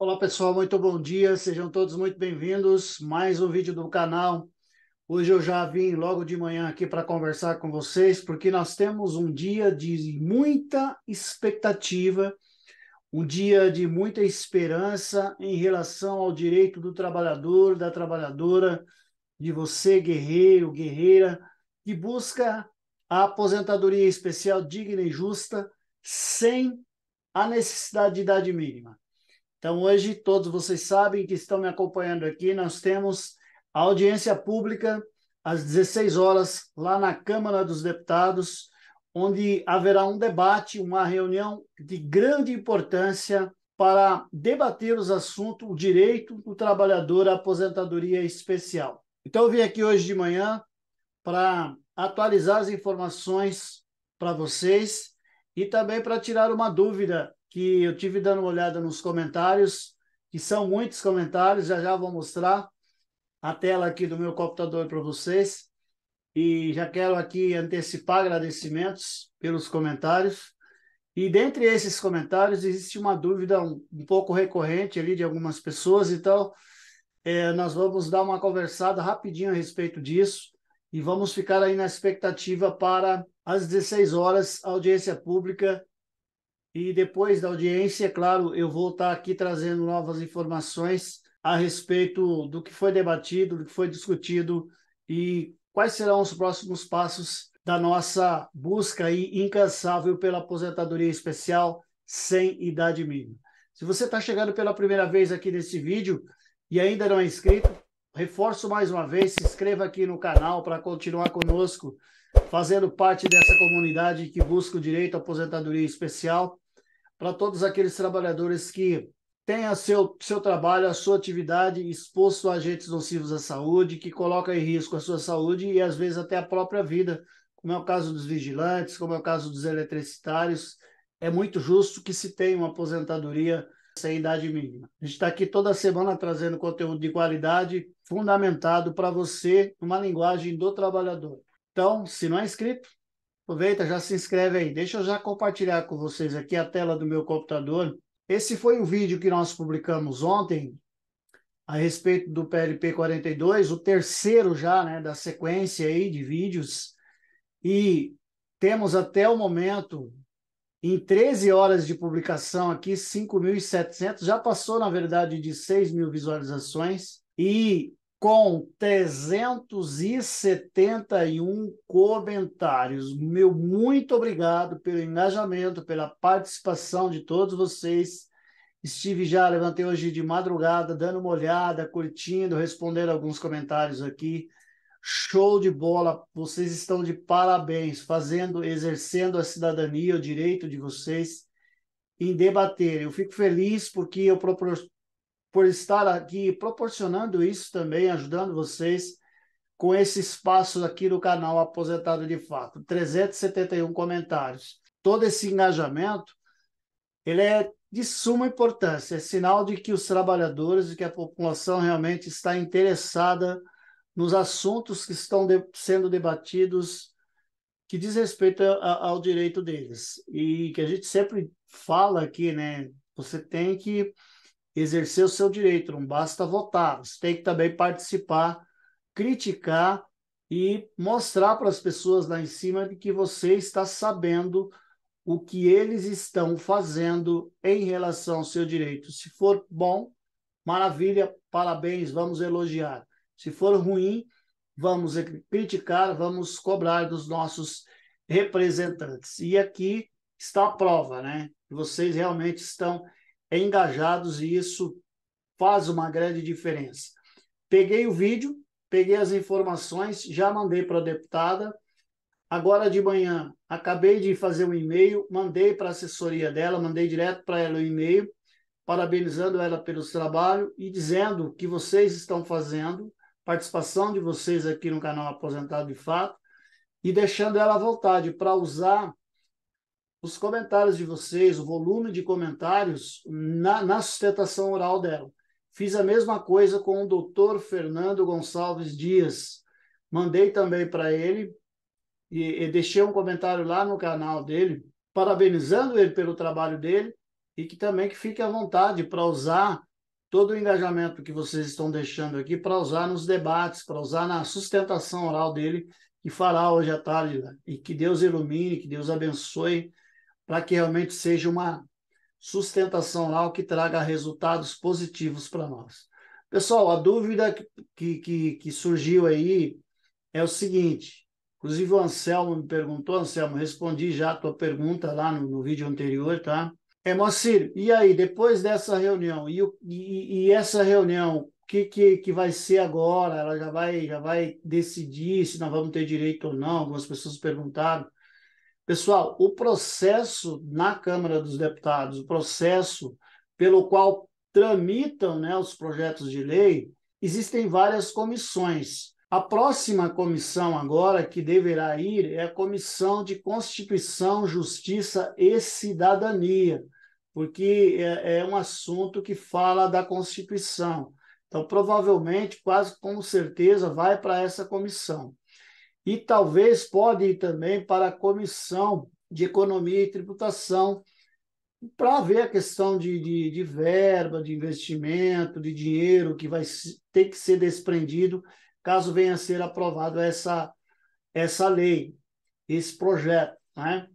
Olá pessoal, muito bom dia, sejam todos muito bem-vindos. Mais um vídeo do canal. Hoje eu já vim logo de manhã aqui para conversar com vocês, porque nós temos um dia de muita expectativa, um dia de muita esperança em relação ao direito do trabalhador, da trabalhadora, de você, guerreiro, guerreira, que busca a aposentadoria especial digna e justa, sem a necessidade de idade mínima. Então, hoje, todos vocês sabem que estão me acompanhando aqui, nós temos a audiência pública às 16 horas, lá na Câmara dos Deputados, onde haverá um debate, uma reunião de grande importância para debater os assuntos, o direito do trabalhador à aposentadoria especial. Então, eu vim aqui hoje de manhã para atualizar as informações para vocês e também para tirar uma dúvida que eu tive dando uma olhada nos comentários, que são muitos comentários, já já vou mostrar a tela aqui do meu computador para vocês. E já quero aqui antecipar agradecimentos pelos comentários. E dentre esses comentários existe uma dúvida um, um pouco recorrente ali de algumas pessoas, então é, nós vamos dar uma conversada rapidinho a respeito disso e vamos ficar aí na expectativa para às 16 horas, audiência pública e depois da audiência, é claro, eu vou estar aqui trazendo novas informações a respeito do que foi debatido, do que foi discutido e quais serão os próximos passos da nossa busca aí incansável pela aposentadoria especial sem idade mínima. Se você está chegando pela primeira vez aqui nesse vídeo e ainda não é inscrito, reforço mais uma vez, se inscreva aqui no canal para continuar conosco fazendo parte dessa comunidade que busca o direito à aposentadoria especial para todos aqueles trabalhadores que a seu, seu trabalho, a sua atividade exposto a agentes nocivos à saúde, que coloca em risco a sua saúde e às vezes até a própria vida, como é o caso dos vigilantes, como é o caso dos eletricitários. É muito justo que se tenha uma aposentadoria sem idade mínima. A gente está aqui toda semana trazendo conteúdo de qualidade fundamentado para você, numa linguagem do trabalhador. Então, se não é inscrito, aproveita, já se inscreve aí. Deixa eu já compartilhar com vocês aqui a tela do meu computador. Esse foi o vídeo que nós publicamos ontem a respeito do PLP 42, o terceiro já, né, da sequência aí de vídeos. E temos até o momento em 13 horas de publicação aqui, 5.700, já passou, na verdade, de 6 mil visualizações. E com 371 comentários. Meu muito obrigado pelo engajamento, pela participação de todos vocês. Estive já, levantei hoje de madrugada, dando uma olhada, curtindo, respondendo alguns comentários aqui. Show de bola! Vocês estão de parabéns, fazendo, exercendo a cidadania, o direito de vocês em debater. Eu fico feliz porque eu por estar aqui proporcionando isso também, ajudando vocês com esse espaço aqui no canal Aposentado de Fato. 371 comentários. Todo esse engajamento, ele é de suma importância, é sinal de que os trabalhadores e que a população realmente está interessada nos assuntos que estão de, sendo debatidos que diz respeito a, ao direito deles. E que a gente sempre fala aqui, né? Você tem que exercer o seu direito, não basta votar, você tem que também participar, criticar e mostrar para as pessoas lá em cima de que você está sabendo o que eles estão fazendo em relação ao seu direito. Se for bom, maravilha, parabéns, vamos elogiar. Se for ruim, vamos criticar, vamos cobrar dos nossos representantes. E aqui está a prova, né? Vocês realmente estão engajados e isso faz uma grande diferença. Peguei o vídeo, peguei as informações, já mandei para a deputada. Agora de manhã, acabei de fazer um e-mail, mandei para a assessoria dela, mandei direto para ela o um e-mail, parabenizando ela pelo trabalho e dizendo que vocês estão fazendo, participação de vocês aqui no canal Aposentado de Fato, e deixando ela à vontade para usar os comentários de vocês, o volume de comentários na, na sustentação oral dela. Fiz a mesma coisa com o doutor Fernando Gonçalves Dias. Mandei também para ele e, e deixei um comentário lá no canal dele, parabenizando ele pelo trabalho dele e que também que fique à vontade para usar todo o engajamento que vocês estão deixando aqui para usar nos debates, para usar na sustentação oral dele, que fará hoje à tarde. Né? E que Deus ilumine, que Deus abençoe para que realmente seja uma sustentação lá o que traga resultados positivos para nós. Pessoal, a dúvida que, que, que surgiu aí é o seguinte: Inclusive, o Anselmo me perguntou, Anselmo, respondi já a tua pergunta lá no, no vídeo anterior, tá? É, Moacir, e aí, depois dessa reunião, e, e, e essa reunião, o que, que, que vai ser agora? Ela já vai, já vai decidir se nós vamos ter direito ou não? Algumas pessoas perguntaram. Pessoal, o processo na Câmara dos Deputados, o processo pelo qual tramitam né, os projetos de lei, existem várias comissões. A próxima comissão agora que deverá ir é a Comissão de Constituição, Justiça e Cidadania, porque é, é um assunto que fala da Constituição. Então, provavelmente, quase com certeza, vai para essa comissão e talvez pode ir também para a Comissão de Economia e Tributação para ver a questão de, de, de, verba, de investimento, de dinheiro que vai ter que ser desprendido caso venha a ser aprovado essa, essa lei, esse projeto. Né?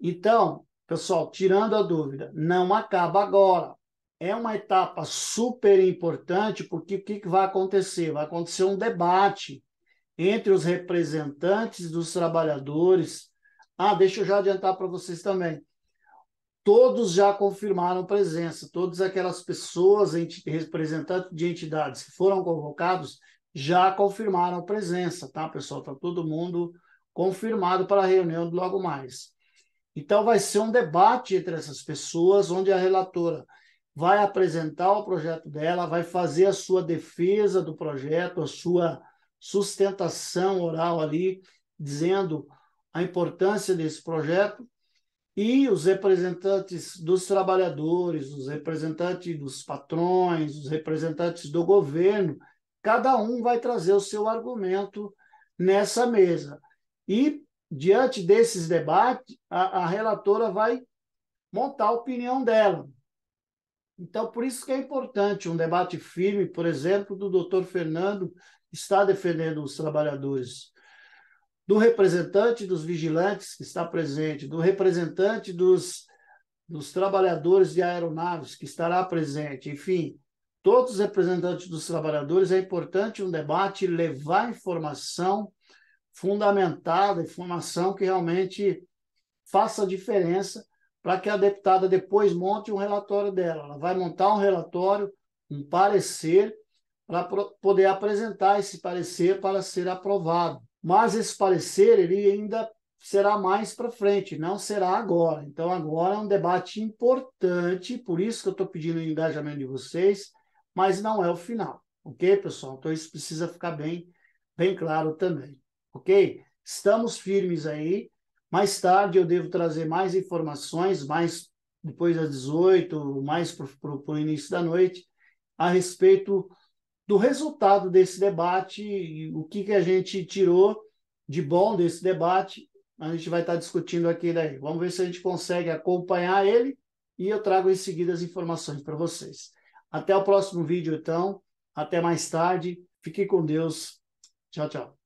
Então, pessoal, tirando a dúvida, não acaba agora. É uma etapa super importante, porque o que, que vai acontecer? Vai acontecer um debate entre os representantes dos trabalhadores. Ah, deixa eu já adiantar para vocês também. Todos já confirmaram presença, todas aquelas pessoas, representantes de entidades que foram convocados, já confirmaram presença, tá, pessoal? Está todo mundo confirmado para a reunião logo mais. Então, vai ser um debate entre essas pessoas, onde a relatora vai apresentar o projeto dela, vai fazer a sua defesa do projeto, a sua sustentação oral ali, dizendo a importância desse projeto, e os representantes dos trabalhadores, os representantes dos patrões, os representantes do governo, cada um vai trazer o seu argumento nessa mesa. E, diante desses debates, a, a relatora vai montar a opinião dela. Então, por isso que é importante um debate firme, por exemplo, do doutor Fernando está defendendo os trabalhadores, do representante dos vigilantes que está presente, do representante dos, dos trabalhadores de aeronaves que estará presente, enfim, todos os representantes dos trabalhadores, é importante um debate levar informação fundamentada, informação que realmente faça diferença para que a deputada depois monte um relatório dela. Ela vai montar um relatório, um parecer, para poder apresentar esse parecer para ser aprovado. Mas esse parecer ele ainda será mais para frente, não será agora. Então agora é um debate importante, por isso que eu estou pedindo o engajamento de vocês, mas não é o final, ok, pessoal? Então isso precisa ficar bem, bem claro também, ok? Estamos firmes aí. Mais tarde eu devo trazer mais informações, mais depois das 18, mais para o início da noite, a respeito do resultado desse debate, o que, que a gente tirou de bom desse debate. A gente vai estar discutindo aqui daí. Vamos ver se a gente consegue acompanhar ele e eu trago em seguida as informações para vocês. Até o próximo vídeo, então. Até mais tarde. Fique com Deus. Tchau, tchau.